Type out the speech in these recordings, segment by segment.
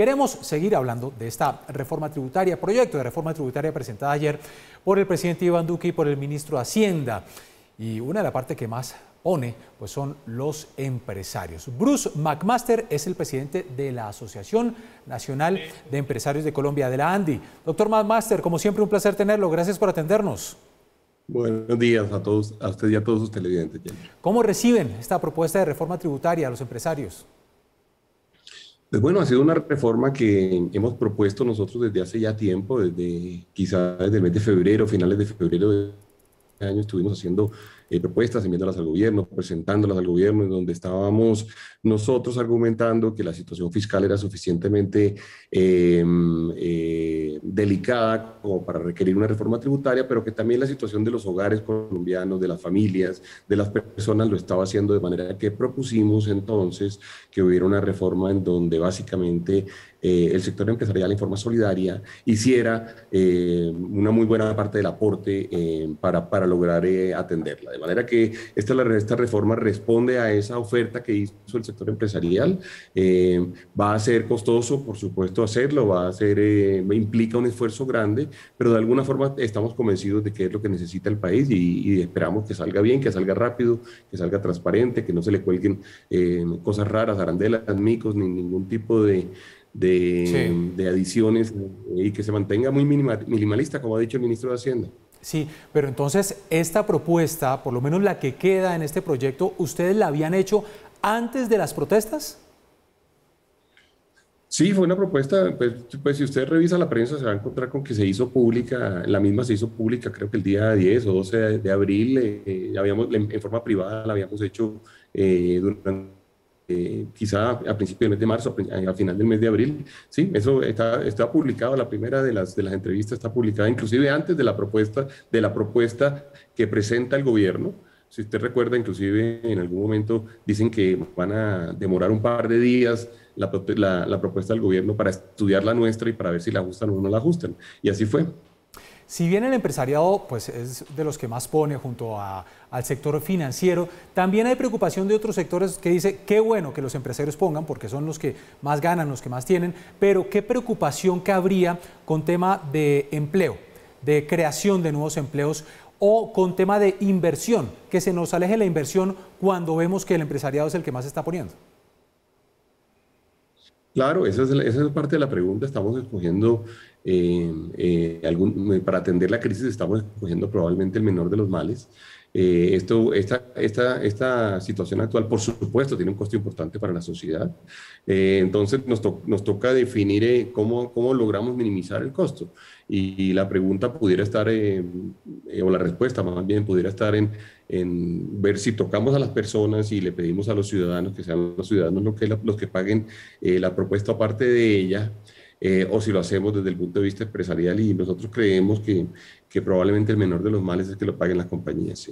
Queremos seguir hablando de esta reforma tributaria, proyecto de reforma tributaria presentada ayer por el presidente Iván Duque y por el ministro de Hacienda. Y una de las partes que más pone pues son los empresarios. Bruce McMaster es el presidente de la Asociación Nacional de Empresarios de Colombia, de la ANDI. Doctor McMaster, como siempre, un placer tenerlo. Gracias por atendernos. Buenos días a todos, a usted y a todos sus televidentes. ¿Cómo reciben esta propuesta de reforma tributaria a los empresarios? Pues bueno, ha sido una reforma que hemos propuesto nosotros desde hace ya tiempo, desde quizás desde el mes de febrero, finales de febrero de este año estuvimos haciendo eh, propuestas, enviándolas al gobierno, presentándolas al gobierno, en donde estábamos nosotros argumentando que la situación fiscal era suficientemente eh, eh, delicada como para requerir una reforma tributaria, pero que también la situación de los hogares colombianos, de las familias, de las personas lo estaba haciendo de manera que propusimos entonces que hubiera una reforma en donde básicamente el sector empresarial en forma solidaria hiciera una muy buena parte del aporte para, para, lograr atenderla manera que esta, esta reforma responde a esa oferta que hizo el sector empresarial. Eh, va a ser costoso, por supuesto, hacerlo, va a ser, eh, implica un esfuerzo grande, pero de alguna forma estamos convencidos de que es lo que necesita el país y, esperamos que salga bien, que salga rápido, que salga transparente, que no se le cuelguen eh, cosas raras, arandelas, micos, ni ningún tipo de... de, adiciones y que se mantenga muy minimalista, como ha dicho el ministro de Hacienda. Sí, pero entonces esta propuesta, por lo menos la que queda en este proyecto, ¿ustedes la habían hecho antes de las protestas? Sí, fue una propuesta, pues, pues si usted revisa la prensa se va a encontrar con que se hizo pública, la misma se hizo pública creo que el día 10 o 12 de abril, eh, eh, habíamos, en forma privada la habíamos hecho eh, durante eh, quizá a principios del mes de marzo, al final del mes de abril. Sí, eso está, está publicado, la primera de las, de las entrevistas está publicada inclusive antes de la propuesta, de la propuesta que presenta el gobierno. Si usted recuerda, inclusive en algún momento dicen que van a demorar un par de días la, la, la propuesta del gobierno para estudiar la nuestra y para ver si la ajustan o no la ajustan. Y así fue. Si bien el empresariado pues, es de los que más pone junto al sector financiero, también hay preocupación de otros sectores que dice, qué bueno que los empresarios pongan, porque son los que más ganan, los que más tienen, pero qué preocupación que habría con tema de empleo, de creación de nuevos empleos o con tema de inversión, que se nos aleje la inversión cuando vemos que el empresariado es el que más está poniendo. Claro, esa es, esa es parte de la pregunta. Estamos escogiendo eh, eh, algún, para atender la crisis estamos escogiendo probablemente el menor de los males. Eh, esto, esta, esta, situación actual, por supuesto, tiene un costo importante para la sociedad. entonces, nos, toca definir cómo, cómo, logramos minimizar el costo. Y, la pregunta pudiera estar, o la respuesta más bien, pudiera estar en, ver si tocamos a las personas y le pedimos a los ciudadanos que sean los ciudadanos que, los que paguen la propuesta aparte de ella. Eh, o si lo hacemos desde el punto de vista empresarial y nosotros creemos que, probablemente el menor de los males es que lo paguen las compañías.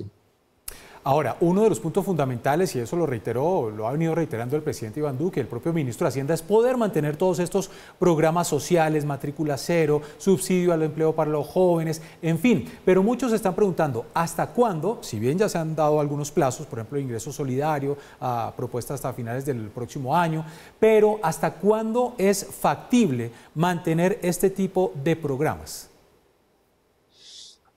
Ahora, uno de los puntos fundamentales, y eso lo reiteró, lo ha venido reiterando el presidente Iván Duque, el propio ministro de Hacienda, es poder mantener todos estos programas sociales, matrícula cero, subsidio al empleo para los jóvenes, en fin. Pero muchos se están preguntando, ¿hasta cuándo? Si bien ya se han dado algunos plazos, por ejemplo, ingreso solidario, a ah, propuesta hasta finales del próximo año, pero ¿hasta cuándo es factible mantener este tipo de programas?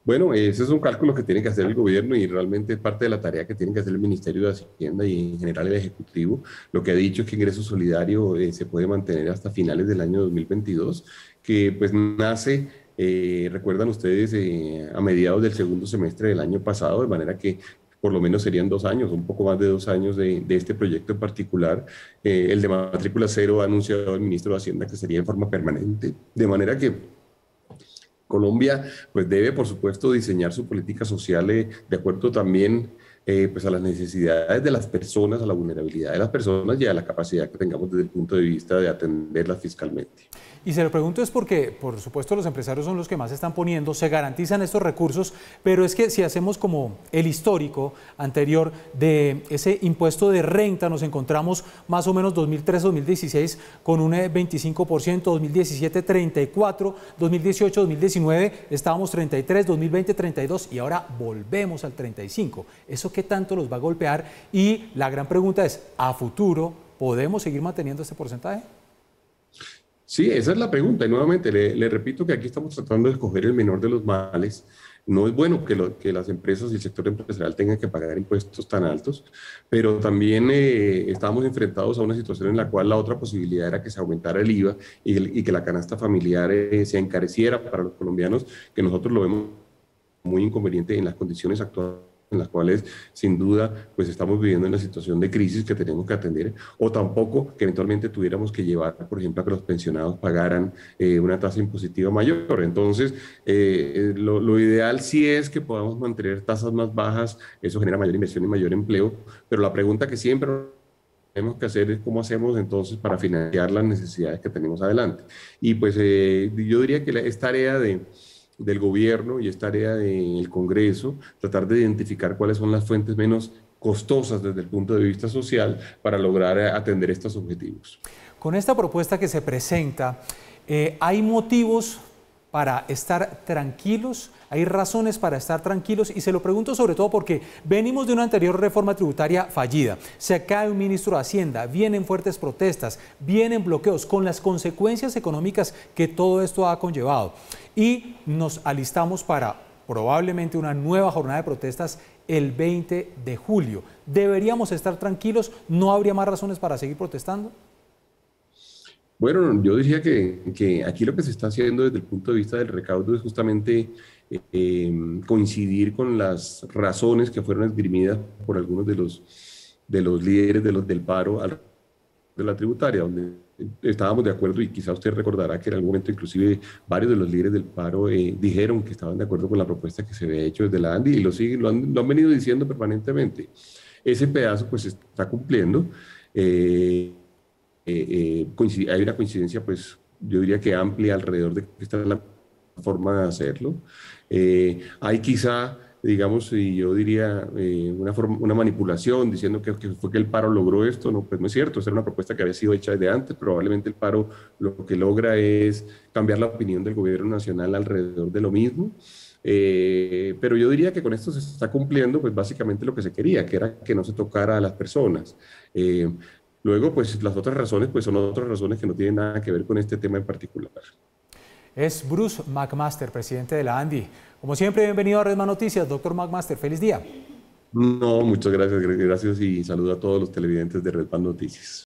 Bueno, ese es un cálculo que tiene que hacer el gobierno y realmente es parte de la tarea que tiene que hacer el Ministerio de Hacienda y en general el Ejecutivo. Lo que ha dicho es que ingreso solidario eh, se puede mantener hasta finales del año 2022, que pues nace eh, recuerdan ustedes, eh, a mediados del segundo semestre del año pasado, de manera que por lo menos serían dos años, un poco más de dos años de, este proyecto en particular. el de matrícula cero ha anunciado el ministro de Hacienda que sería en forma permanente, de manera que Colombia pues debe, por supuesto, diseñar sus políticas sociales eh, de acuerdo también eh, pues a las necesidades de las personas, a la vulnerabilidad de las personas y a la capacidad que tengamos desde el punto de vista de atenderlas fiscalmente. Y se lo pregunto es porque, por supuesto, los empresarios son los que más están poniendo, se garantizan estos recursos, pero es que si hacemos como el histórico anterior de ese impuesto de renta, nos encontramos más o menos 2003-2016 con un 25%, 2017 34, 2018, 2019 estábamos 33, 2020 32 y ahora volvemos al 35. ¿Eso qué tanto los va a golpear y la gran pregunta es, ¿a futuro podemos seguir manteniendo ese porcentaje? Sí, esa es la pregunta. Y nuevamente, le, repito que aquí estamos tratando de escoger el menor de los males. No es bueno que, las empresas y el sector empresarial tengan que pagar impuestos tan altos, pero también eh, estamos estábamos enfrentados a una situación en la cual la otra posibilidad era que se aumentara el IVA y, que la canasta familiar eh, se encareciera para los colombianos, que nosotros lo vemos muy inconveniente en las condiciones actuales en las cuales sin duda pues estamos viviendo en la situación de crisis que tenemos que atender, o tampoco que eventualmente tuviéramos que llevar, por ejemplo, a que los pensionados pagaran eh, una tasa impositiva mayor. Entonces, eh, eh, lo, ideal sí es que podamos mantener tasas más bajas, eso genera mayor inversión y mayor empleo, pero la pregunta que siempre tenemos que hacer es cómo hacemos entonces para financiar las necesidades que tenemos adelante. Y pues yo diría que esta tarea de del gobierno y área en del Congreso tratar de identificar cuáles son las fuentes menos costosas desde el punto de vista social para lograr eh, atender estos objetivos. Con esta propuesta que se presenta, eh, ¿hay motivos para estar tranquilos, hay razones para estar tranquilos y se lo pregunto sobre todo porque venimos de una anterior reforma tributaria fallida, se cae un ministro de Hacienda, vienen fuertes protestas, vienen bloqueos con las consecuencias económicas que todo esto ha conllevado y nos alistamos para probablemente una nueva jornada de protestas el 20 de julio. ¿Deberíamos estar tranquilos? ¿No habría más razones para seguir protestando? Bueno, yo decía que, aquí lo que se está haciendo desde el punto de vista del recaudo es justamente em, coincidir con las razones que fueron esgrimidas por algunos de los, de los líderes de los, del paro de la tributaria, donde estábamos de acuerdo y quizá usted recordará que en algún momento inclusive varios de los líderes del paro eh, dijeron que estaban de acuerdo con la propuesta que se había hecho desde la ANDI y lo, han, venido diciendo permanentemente. Ese pedazo pues está cumpliendo. Eh, eh, eh, hay una coincidencia, pues yo diría que amplia alrededor de esta es la forma de hacerlo. Eh, hay quizá, digamos, y yo diría una, forma, una manipulación diciendo que, fue que el paro logró esto, no, pues no es cierto, esa era una propuesta que había sido hecha desde antes, probablemente el paro lo que logra es cambiar la opinión del gobierno nacional alrededor de lo mismo. pero yo diría que con esto se está cumpliendo, pues básicamente lo que se quería, que era que no se tocara a las personas. Eh, Luego, pues las otras razones, pues son otras razones que no tienen nada que ver con este tema en particular. Es Bruce McMaster, presidente de la ANDI. Como siempre, bienvenido a Redman Noticias. Doctor McMaster, feliz día. No, muchas gracias, gracias y saludo a todos los televidentes de Redman Noticias.